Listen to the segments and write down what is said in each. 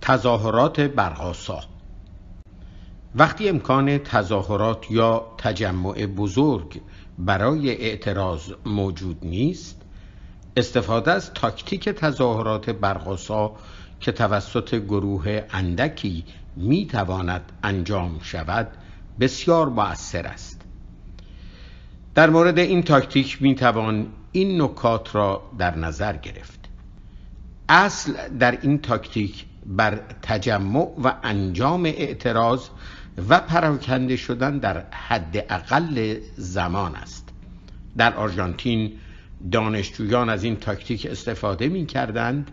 تظاهرات برقاسا وقتی امکان تظاهرات یا تجمع بزرگ برای اعتراض موجود نیست استفاده از تاکتیک تظاهرات برغاسا که توسط گروه اندکی می تواند انجام شود بسیار مؤثر است در مورد این تاکتیک می توان این نکات را در نظر گرفت اصل در این تاکتیک بر تجمع و انجام اعتراض و پراکنده شدن در حد اقل زمان است در آرژانتین دانشجویان از این تاکتیک استفاده می کردند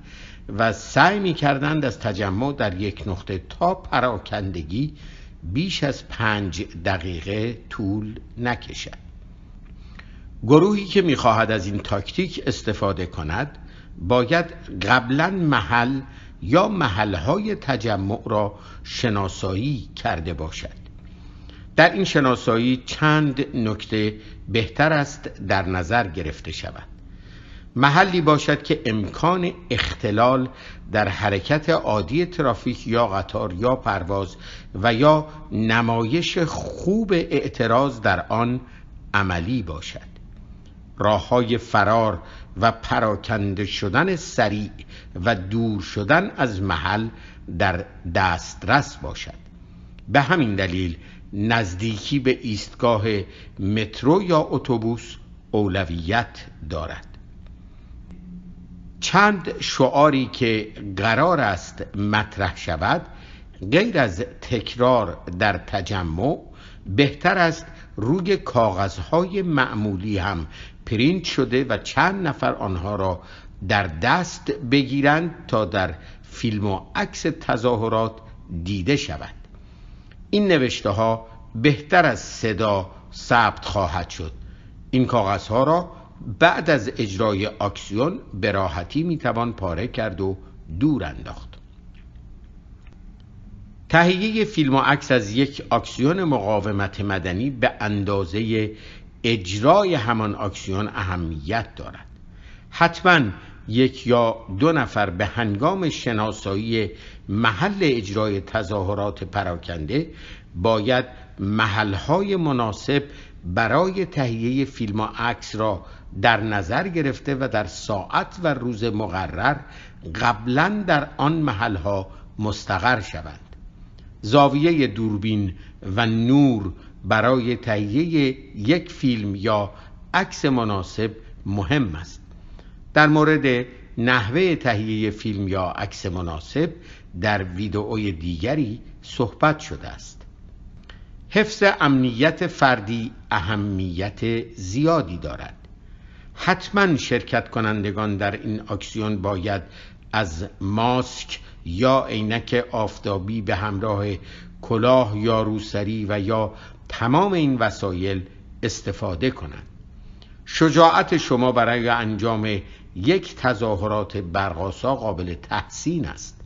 و سعی می کردند از تجمع در یک نقطه تا پراکندگی بیش از پنج دقیقه طول نکشد گروهی که خواهد از این تاکتیک استفاده کند باید قبلا محل یا محلهای تجمع را شناسایی کرده باشد در این شناسایی چند نکته بهتر است در نظر گرفته شود محلی باشد که امکان اختلال در حرکت عادی ترافیک یا قطار یا پرواز و یا نمایش خوب اعتراض در آن عملی باشد راه های فرار و پراکنده شدن سریع و دور شدن از محل در دسترس باشد به همین دلیل نزدیکی به ایستگاه مترو یا اتوبوس اولویت دارد چند شعاری که قرار است مطرح شود غیر از تکرار در تجمع بهتر است روی کاغذهای معمولی هم پرینت شده و چند نفر آنها را در دست بگیرند تا در فیلم و عکس تظاهرات دیده شود این نوشته ها بهتر از صدا ثبت خواهد شد این کاغذها را بعد از اجرای آکسیون به راحتی میتوان پاره کرد و دور انداخت تهیه فیلم و عکس از یک آکسیون مقاومت مدنی به اندازه اجرای همان آکسیون اهمیت دارد حتما یک یا دو نفر به هنگام شناسایی محل اجرای تظاهرات پراکنده باید محلهای مناسب برای تهیه فیلم و عکس را در نظر گرفته و در ساعت و روز مقرر قبلا در آن محلها مستقر شوند زاویه دوربین و نور برای تهیه یک فیلم یا عکس مناسب مهم است در مورد نحوه تهیه فیلم یا عکس مناسب در ویدئوی دیگری صحبت شده است حفظ امنیت فردی اهمیت زیادی دارد حتما شرکت کنندگان در این اکسیون باید از ماسک یا عینک آفتابی به همراه کلاه یا روسری و یا تمام این وسایل استفاده کنند شجاعت شما برای انجام یک تظاهرات برقاسا قابل تحسین است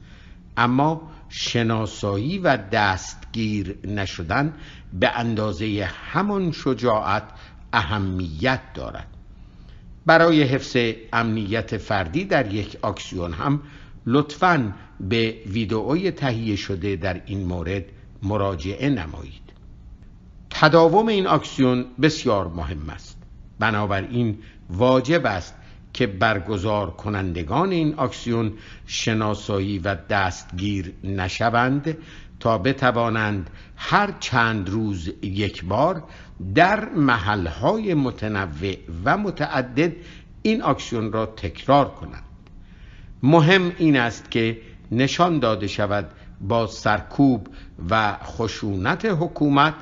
اما شناسایی و دستگیر نشدن به اندازه همان شجاعت اهمیت دارد برای حفظ امنیت فردی در یک آکسیون هم لطفا به ویدئوی تهیه شده در این مورد مراجعه نمایید تداوم این آکسیون بسیار مهم است بنابراین واجب است که برگزار کنندگان این آکسیون شناسایی و دستگیر نشوند تا بتوانند هر چند روز یک بار در محلهای متنوع و متعدد این آکسیون را تکرار کنند مهم این است که نشان داده شود با سرکوب و خشونت حکومت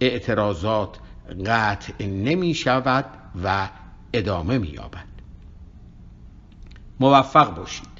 اعتراضات قطع نمی شود و ادامه می یابد موفق باشید